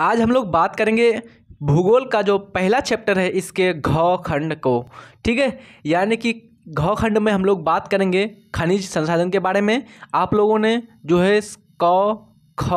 आज हम लोग बात करेंगे भूगोल का जो पहला चैप्टर है इसके घ खंड को ठीक है यानी कि घ खंड में हम लोग बात करेंगे खनिज संसाधन के बारे में आप लोगों ने जो है क ख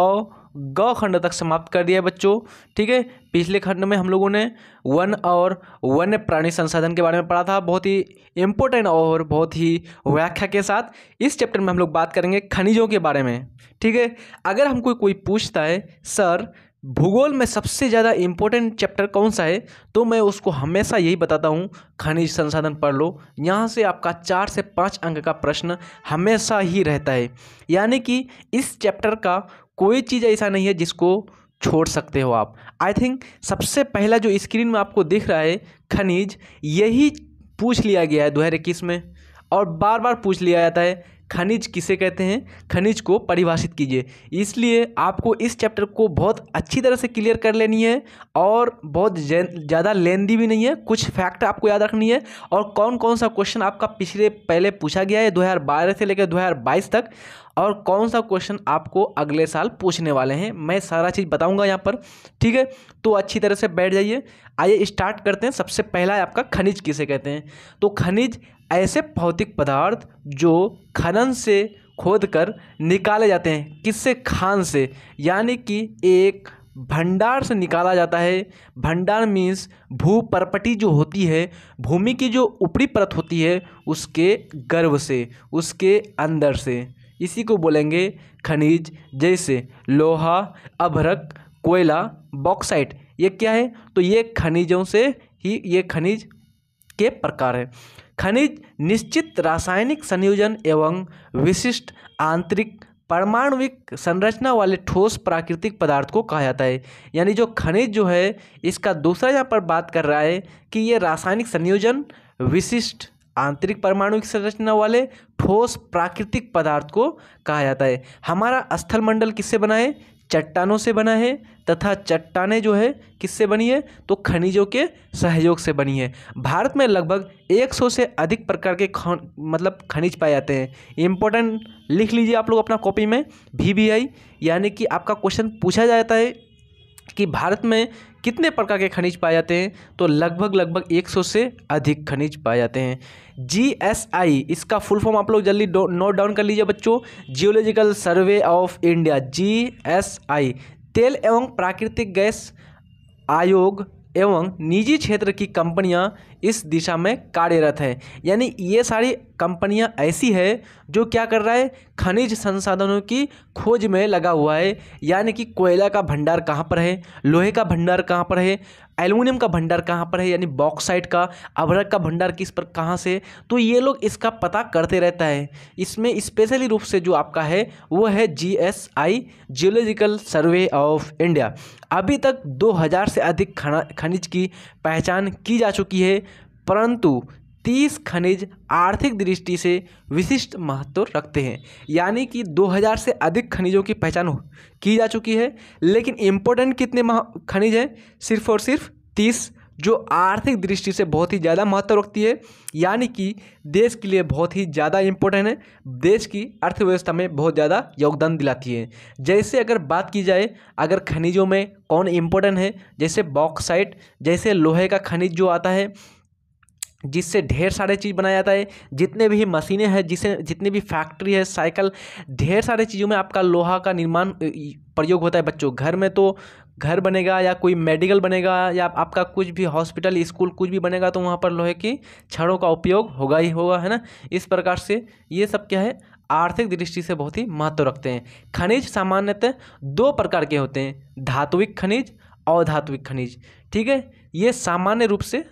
ग खंड तक समाप्त कर दिया बच्चों ठीक है पिछले खंड में हम लोगों ने वन और वन्य प्राणी संसाधन के बारे में पढ़ा था बहुत ही इम्पोर्टेंट और बहुत ही व्याख्या के साथ इस चैप्टर में हम लोग बात करेंगे खनिजों के बारे में ठीक है अगर हमको कोई पूछता है सर भूगोल में सबसे ज़्यादा इम्पोर्टेंट चैप्टर कौन सा है तो मैं उसको हमेशा यही बताता हूँ खनिज संसाधन पढ़ लो यहाँ से आपका चार से पाँच अंक का प्रश्न हमेशा ही रहता है यानी कि इस चैप्टर का कोई चीज़ ऐसा नहीं है जिसको छोड़ सकते हो आप आई थिंक सबसे पहला जो स्क्रीन में आपको दिख रहा है खनिज यही पूछ लिया गया है दो में और बार बार पूछ लिया जाता है खनिज किसे कहते हैं खनिज को परिभाषित कीजिए इसलिए आपको इस चैप्टर को बहुत अच्छी तरह से क्लियर कर लेनी है और बहुत ज़्यादा लेंदी भी नहीं है कुछ फैक्ट आपको याद रखनी है और कौन कौन सा क्वेश्चन आपका पिछले पहले पूछा गया है 2012 से लेकर 2022 तक और कौन सा क्वेश्चन आपको अगले साल पूछने वाले हैं मैं सारा चीज़ बताऊंगा यहाँ पर ठीक है तो अच्छी तरह से बैठ जाइए आइए स्टार्ट करते हैं सबसे पहला है आपका खनिज किसे कहते हैं तो खनिज ऐसे भौतिक पदार्थ जो खनन से खोद कर निकाले जाते हैं किससे खान से यानी कि एक भंडार से निकाला जाता है भंडार मीन्स भू परपटी जो होती है भूमि की जो ऊपरी परत होती है उसके गर्भ से उसके अंदर से इसी को बोलेंगे खनिज जैसे लोहा अभरक कोयला बॉक्साइट ये क्या है तो ये खनिजों से ही ये खनिज के प्रकार है खनिज निश्चित रासायनिक संयोजन एवं विशिष्ट आंतरिक परमाणुविक संरचना वाले ठोस प्राकृतिक पदार्थ को कहा जाता है यानी जो खनिज जो है इसका दूसरा यहाँ पर बात कर रहा है कि ये रासायनिक संयोजन विशिष्ट आंतरिक परमाणुविक संरचना वाले ठोस प्राकृतिक पदार्थ को कहा जाता है हमारा स्थल मंडल किससे बना है चट्टानों से बना है तथा चट्टानें जो है किससे बनी है तो खनिजों के सहयोग से बनी है भारत में लगभग 100 से अधिक प्रकार के ख मतलब खनिज पाए जाते हैं इम्पोर्टेंट लिख लीजिए आप लोग अपना कॉपी में वी यानी कि आपका क्वेश्चन पूछा जाता है कि भारत में कितने प्रकार के खनिज पाए जाते हैं तो लगभग लगभग 100 से अधिक खनिज पाए जाते हैं जी एस आई इसका फुल फॉर्म आप लोग जल्दी नोट डाउन कर लीजिए बच्चों geological survey of India G S I तेल एवं प्राकृतिक गैस आयोग एवं निजी क्षेत्र की कंपनियां इस दिशा में कार्यरत है यानी ये सारी कंपनियां ऐसी है जो क्या कर रहा है खनिज संसाधनों की खोज में लगा हुआ है यानी कि कोयला का भंडार कहाँ पर है लोहे का भंडार कहाँ पर है एल्यूमिनियम का भंडार कहाँ पर है यानी बॉक्साइट का अभरक का भंडार किस पर कहाँ से तो ये लोग इसका पता करते रहता है इसमें स्पेशली रूप से जो आपका है वो है G S I geological survey of India अभी तक 2000 से अधिक खनिज की पहचान की जा चुकी है परंतु तीस खनिज आर्थिक दृष्टि से विशिष्ट महत्व रखते हैं यानी कि 2000 से अधिक खनिजों की पहचान की जा चुकी है लेकिन इम्पोर्टेंट कितने खनिज हैं सिर्फ और सिर्फ तीस जो आर्थिक दृष्टि से बहुत ही ज़्यादा महत्व रखती है यानी कि देश के लिए बहुत ही ज़्यादा इम्पोर्टेंट है देश की अर्थव्यवस्था में बहुत ज़्यादा योगदान दिलाती है जैसे अगर बात की जाए अगर खनिजों में कौन इम्पोर्टेंट है जैसे बॉक्साइट जैसे लोहे का खनिज जो आता है जिससे ढेर सारे चीज़ बनाया जाता है जितने भी मशीनें हैं जिसे जितनी भी फैक्ट्री है साइकिल ढेर सारे चीज़ों में आपका लोहा का निर्माण प्रयोग होता है बच्चों घर में तो घर बनेगा या कोई मेडिकल बनेगा या आपका कुछ भी हॉस्पिटल स्कूल कुछ भी बनेगा तो वहाँ पर लोहे की छड़ों का उपयोग होगा ही होगा है ना इस प्रकार से ये सब क्या है आर्थिक दृष्टि से बहुत ही महत्व रखते हैं खनिज सामान्यतः दो प्रकार के होते हैं धात्विक खनिज और धात्विक खनिज ठीक है ये सामान्य रूप से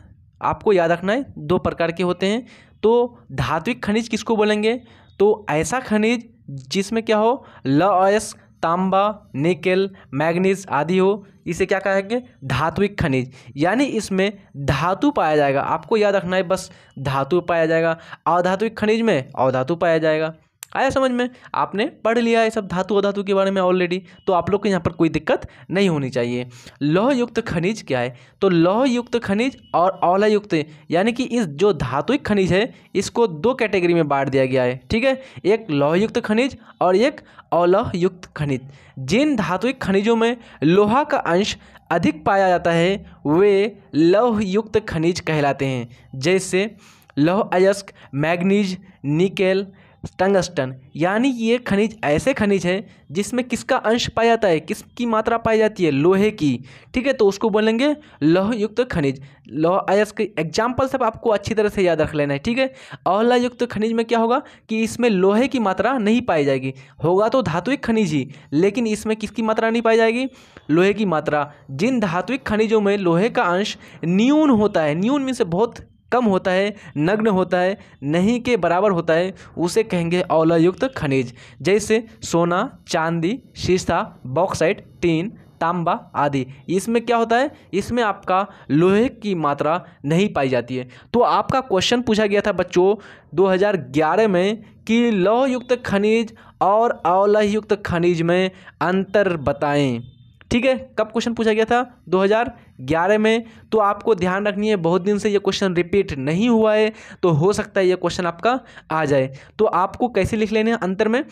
आपको याद रखना है दो प्रकार के होते हैं तो धात्विक खनिज किसको बोलेंगे तो ऐसा खनिज जिसमें क्या हो लयस तांबा निकेल मैग्नीज आदि हो इसे क्या कहेंगे धात्विक खनिज यानी इसमें धातु पाया जाएगा आपको याद रखना है बस धातु पाया जाएगा अधात्विक खनिज में अवधातु पाया जाएगा आया समझ में आपने पढ़ लिया है सब धातु अधातु के बारे में ऑलरेडी तो आप लोग को यहाँ पर कोई दिक्कत नहीं होनी चाहिए लौह युक्त खनिज क्या है तो लौह युक्त खनिज और औला युक्त यानी कि इस जो धातुक खनिज है इसको दो कैटेगरी में बांट दिया गया है ठीक है एक लौह युक्त खनिज और एक औलह युक्त खनिज जिन धातुक खनिजों में लोहा का अंश अधिक पाया जाता है वे लौह युक्त खनिज कहलाते हैं जैसे लौह अयस्क मैग्नीज निकेल टंगस्टन यानी ये खनिज ऐसे खनिज है जिसमें किसका अंश पाया जाता है किसकी मात्रा पाई जाती है लोहे की ठीक है तो उसको बोलेंगे युक्त खनिज लौह आयस के एग्जाम्पल सब आपको अच्छी तरह से याद रख लेना है ठीक है युक्त खनिज में क्या होगा कि इसमें लोहे की मात्रा नहीं पाई जाएगी होगा तो धात्विक खनिज ही लेकिन इसमें किसकी मात्रा नहीं पाई जाएगी लोहे की मात्रा जिन धात्विक खनिजों में लोहे का अंश न्यून होता है न्यून में से बहुत कम होता है नग्न होता है नहीं के बराबर होता है उसे कहेंगे औलायुक्त खनिज जैसे सोना चांदी शीशा बॉक्साइट टीन तांबा आदि इसमें क्या होता है इसमें आपका लोहे की मात्रा नहीं पाई जाती है तो आपका क्वेश्चन पूछा गया था बच्चों 2011 में कि लौहयुक्त खनिज और अवलहयुक्त खनिज में अंतर बताएं ठीक है कब क्वेश्चन पूछा गया था 2011 में तो आपको ध्यान रखनी है बहुत दिन से ये क्वेश्चन रिपीट नहीं हुआ है तो हो सकता है ये क्वेश्चन आपका आ जाए तो आपको कैसे लिख लेने हैं अंतर में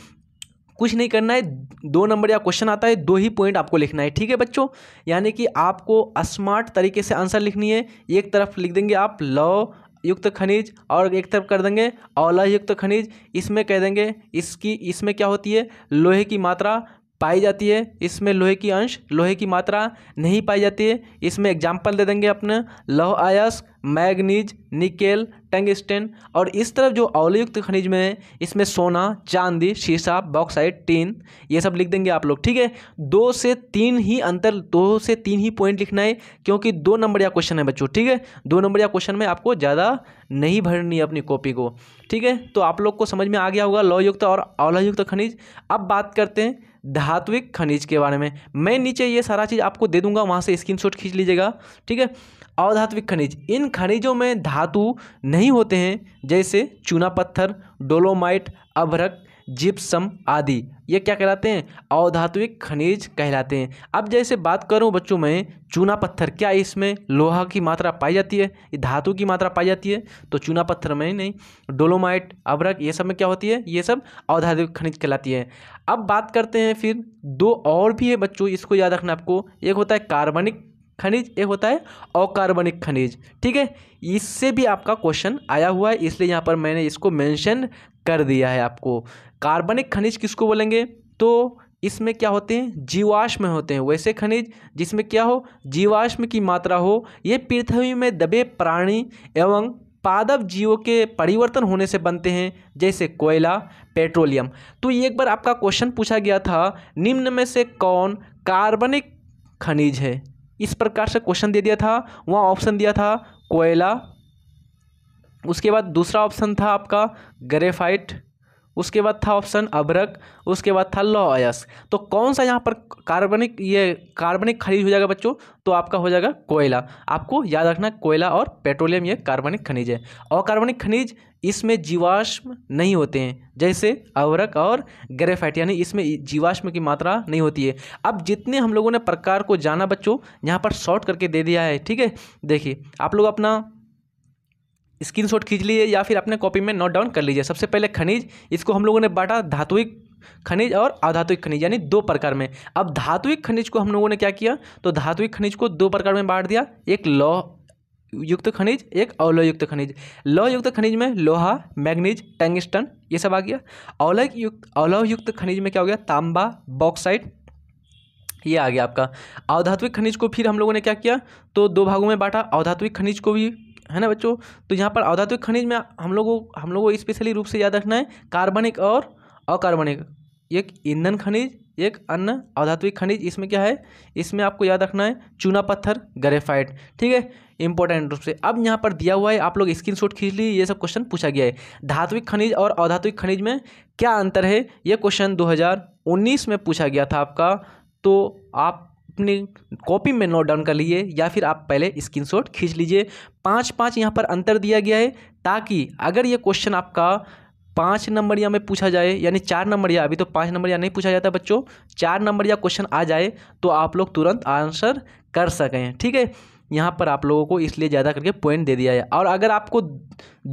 कुछ नहीं करना है दो नंबर या क्वेश्चन आता है दो ही पॉइंट आपको लिखना है ठीक है बच्चों यानी कि आपको स्मार्ट तरीके से आंसर लिखनी है एक तरफ लिख देंगे आप लव युक्त खनिज और एक तरफ कर देंगे अवलय युक्त खनिज इसमें कह देंगे इसकी इसमें क्या होती है लोहे की मात्रा पाई जाती है इसमें लोहे की अंश लोहे की मात्रा नहीं पाई जाती है इसमें एग्जाम्पल दे देंगे अपने लौह आयस मैग्नीज निकेल टंगस्टन और इस तरफ जो अवलयुक्त खनिज में है इसमें सोना चांदी शीशा बॉक्साइड टीन ये सब लिख देंगे आप लोग ठीक है दो से तीन ही अंतर दो से तीन ही पॉइंट लिखना है क्योंकि दो नंबर या क्वेश्चन है बच्चों ठीक है दो नंबर या क्वेश्चन में आपको ज़्यादा नहीं भरनी है अपनी कॉपी को ठीक है तो आप लोग को समझ में आ गया होगा लौयुक्त और अवलयुक्त खनिज अब बात करते हैं धात्विक खनिज के बारे में मैं नीचे ये सारा चीज़ आपको दे दूंगा वहाँ से स्क्रीनशॉट खींच लीजिएगा ठीक है अवधात्विक खनिज इन खनिजों में धातु नहीं होते हैं जैसे चूना पत्थर डोलोमाइट अभरक जिप्सम आदि ये क्या कहलाते हैं अवधात्विक खनिज कहलाते हैं अब जैसे बात करूं बच्चों में चूना पत्थर क्या इसमें लोहा की मात्रा पाई जाती है धातु की मात्रा पाई जाती है तो चूना पत्थर में नहीं डोलोमाइट अबरक ये सब में क्या होती है ये सब अवधात्विक खनिज कहलाती है अब बात करते हैं फिर दो और भी है बच्चों इसको याद रखना आपको एक होता है कार्बनिक खनिज एक होता है अकार्बनिक खनिज ठीक है इससे भी आपका क्वेश्चन आया हुआ है इसलिए यहाँ पर मैंने इसको मेंशन कर दिया है आपको कार्बनिक खनिज किसको बोलेंगे तो इसमें क्या होते हैं जीवाश्म होते हैं वैसे खनिज जिसमें क्या हो जीवाश्म की मात्रा हो ये पृथ्वी में दबे प्राणी एवं पादप जीवों के परिवर्तन होने से बनते हैं जैसे कोयला पेट्रोलियम तो ये एक बार आपका क्वेश्चन पूछा गया था निम्न में से कौन कार्बनिक खनिज है इस प्रकार से क्वेश्चन दे दिया था वहाँ ऑप्शन दिया था कोयला उसके बाद दूसरा ऑप्शन था आपका ग्रेफाइट उसके बाद था ऑप्शन अभ्रक उसके बाद था लौह अयस्क तो कौन सा यहाँ पर कार्बनिक ये कार्बनिक खनिज हो जाएगा बच्चों तो आपका हो जाएगा कोयला आपको याद रखना कोयला और पेट्रोलियम ये कार्बनिक खनिज है और कार्बनिक खनिज इसमें जीवाश्म नहीं होते हैं जैसे अवरक और ग्रेफाइट यानी इसमें जीवाश्म की मात्रा नहीं होती है अब जितने हम लोगों ने प्रकार को जाना बच्चों यहाँ पर शॉर्ट करके दे दिया है ठीक है देखिए आप लोग अपना स्क्रीन शॉट खींच लीजिए या फिर अपने कॉपी में नोट डाउन कर लीजिए सबसे पहले खनिज इसको हम लोगों ने बांटा धातुविक खनिज और अधात्विक खनिज यानी दो प्रकार में अब धातुविक खनिज को हम लोगों ने क्या किया तो धातुविक खनिज को दो प्रकार में बांट दिया एक लौह युक्त खनिज एक अवलय युक्त खनिज लौह युक्त खनिज में लोहा मैग्नीज टैंगस्टन ये सब आ गया अवलय युक्त अवलौह युक्त खनिज में क्या हो गया तांबा बॉक्साइड ये आ गया आपका अवधात्विक खनिज को फिर हम लोगों ने क्या किया तो दो भागों में बांटा अवधात्विक खनिज को भी है ना बच्चों तो यहाँ पर अवधात्विक खनिज में हम लोगों हम लोगों को स्पेशली रूप से याद रखना है कार्बनिक और अकार्बनिक एक ईंधन खनिज एक अन्य अधात्विक खनिज इसमें क्या है इसमें आपको याद रखना है चूना पत्थर ग्रेफाइट ठीक है इंपॉर्टेंट रूप से अब यहाँ पर दिया हुआ है आप लोग शॉट खींच लीजिए ये सब क्वेश्चन पूछा गया है धात्विक खनिज और अधात्विक खनिज में क्या अंतर है ये क्वेश्चन उन्नीस में पूछा गया था आपका तो आप अपनी कॉपी में नोट डाउन कर लीजिए या फिर आप पहले स्क्रीनशॉट खींच लीजिए पाँच पाँच यहाँ पर अंतर दिया गया है ताकि अगर ये क्वेश्चन आपका पाँच नंबर या में पूछा जाए यानी चार नंबर या अभी तो पाँच नंबर या नहीं पूछा जाता बच्चों चार नंबर या क्वेश्चन आ जाए तो आप लोग तुरंत आंसर कर सकें ठीक है यहाँ पर आप लोगों को इसलिए ज़्यादा करके पॉइंट दे दिया है और अगर आपको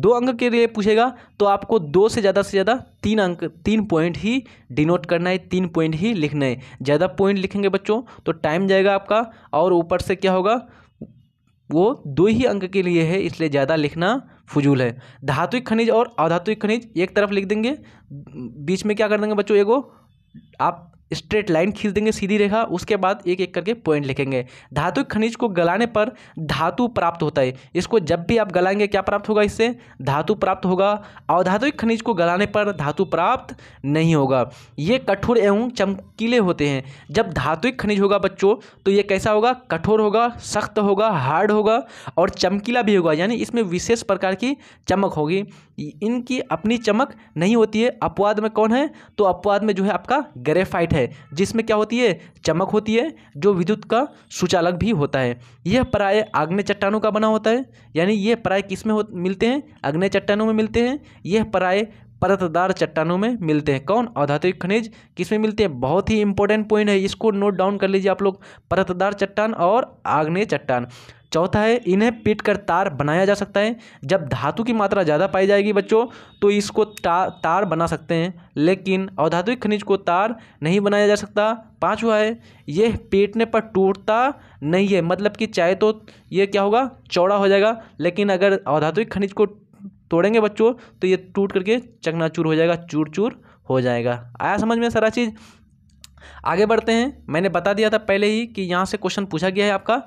दो अंक के लिए पूछेगा तो आपको दो से ज़्यादा से ज़्यादा तीन अंक तीन पॉइंट ही डिनोट करना है तीन पॉइंट ही लिखना है ज़्यादा पॉइंट लिखेंगे बच्चों तो टाइम जाएगा आपका और ऊपर से क्या होगा वो दो ही अंक के लिए है इसलिए ज़्यादा लिखना फजूल है धातुक खनिज और अधातुक खनिज एक तरफ लिख देंगे बीच में क्या कर देंगे बच्चों एगो आप स्ट्रेट लाइन खींच देंगे सीधी रेखा उसके बाद एक एक करके पॉइंट लिखेंगे धातु खनिज को गलाने पर धातु प्राप्त होता है इसको जब भी आप गलाएंगे क्या प्राप्त होगा इससे धातु प्राप्त होगा अवधातुक खनिज को गलाने पर धातु प्राप्त नहीं होगा ये कठोर एवं चमकीले होते हैं जब धातुक खनिज होगा बच्चों तो ये कैसा होगा कठोर होगा सख्त होगा हार्ड होगा और चमकीला भी होगा यानी इसमें विशेष प्रकार की चमक होगी इनकी अपनी चमक नहीं होती है अपवाद में कौन है तो अपवाद में जो है आपका ग्रेफाइट है जिसमें क्या होती है चमक होती है जो विद्युत का सुचालक भी होता है यह प्राय आग्नेय चट्टानों का बना होता है यानी यह प्राय किस में मिलते हैं आग्नेय चट्टानों में मिलते हैं यह प्राय परतदार चट्टानों में मिलते हैं कौन अधातविक खनिज किसमें मिलते हैं बहुत ही इंपॉर्टेंट पॉइंट है इसको नोट डाउन कर लीजिए आप लोग परतदार चट्टान और आग्नेय चट्टान चौथा है इन्हें पीट कर तार बनाया जा सकता है जब धातु की मात्रा ज़्यादा पाई जाएगी बच्चों तो इसको ता, तार बना सकते हैं लेकिन अवधातुक खनिज को तार नहीं बनाया जा सकता पाँचवा है यह पीटने पर टूटता नहीं है मतलब कि चाहे तो ये क्या होगा चौड़ा हो जाएगा लेकिन अगर अवधातुक खनिज को तोड़ेंगे बच्चों तो ये टूट करके चकनाचूर हो जाएगा चूर चूर हो जाएगा आया समझ में सारा चीज़ आगे बढ़ते हैं मैंने बता दिया था पहले ही कि यहाँ से क्वेश्चन पूछा गया है आपका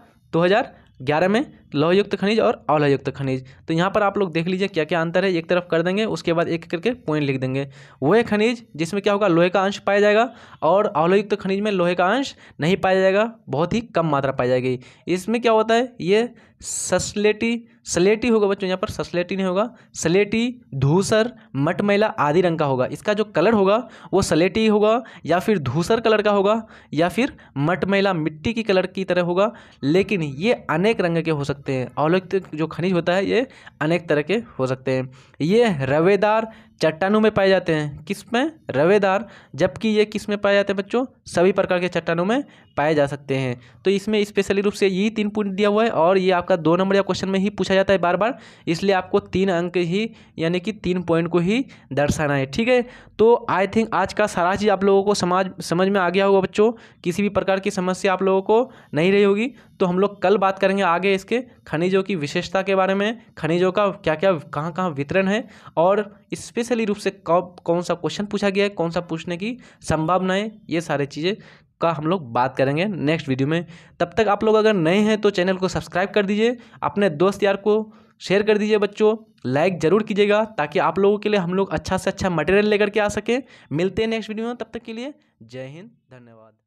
ग्यारह में लौहयुक्त खनिज और अवलयुक्त खनिज तो यहाँ पर आप लोग देख लीजिए क्या क्या अंतर है एक तरफ कर देंगे उसके बाद एक करके पॉइंट लिख देंगे वह खनिज जिसमें क्या होगा लोहे का अंश पाया जाएगा और अवलयुक्त खनिज में लोहे का अंश नहीं पाया जाएगा बहुत ही कम मात्रा पाई जाएगी इसमें क्या होता है ये सस्लेटी सलेटी होगा बच्चों यहाँ पर सस्लेटी नहीं होगा सलेटी धूसर मटमैला आदि रंग का होगा इसका जो कलर होगा वो सलेटी होगा या फिर धूसर कलर का होगा या फिर मटमैला मिट्टी की कलर की तरह होगा लेकिन ये अनेक रंग के हो सकते सकते हैं अवलिक्त जो खनिज होता है ये अनेक तरह के हो सकते हैं ये रवेदार चट्टानों में पाए जाते हैं किस में रवेदार जबकि ये किस में पाए जाते हैं बच्चों सभी प्रकार के चट्टानों में पाए जा सकते हैं तो इसमें स्पेशली रूप से ये तीन पॉइंट दिया हुआ है और ये आपका दो नंबर या क्वेश्चन में ही पूछा जाता है बार बार इसलिए आपको तीन अंक ही यानी कि तीन पॉइंट को ही दर्शाना है ठीक है तो आई थिंक आज का सारा चीज़ आप लोगों को समाज समझ में आ गया होगा बच्चों किसी भी प्रकार की समस्या आप लोगों को नहीं रही होगी तो हम लोग कल बात करेंगे आगे इसके खनिजों की विशेषता के बारे में खनिजों का क्या क्या कहाँ कहाँ वितरण है और स्पेशली रूप से कब कौन सा क्वेश्चन पूछा गया है कौन सा पूछने की संभावनाएं ये सारी चीज़ें का हम लोग बात करेंगे नेक्स्ट वीडियो में तब तक आप लोग अगर नए हैं तो चैनल को सब्सक्राइब कर दीजिए अपने दोस्त यार को शेयर कर दीजिए बच्चों लाइक ज़रूर कीजिएगा ताकि आप लोगों के लिए हम लोग अच्छा से अच्छा मटेरियल लेकर के आ सकें मिलते हैं नेक्स्ट वीडियो में तब तक के लिए जय हिंद धन्यवाद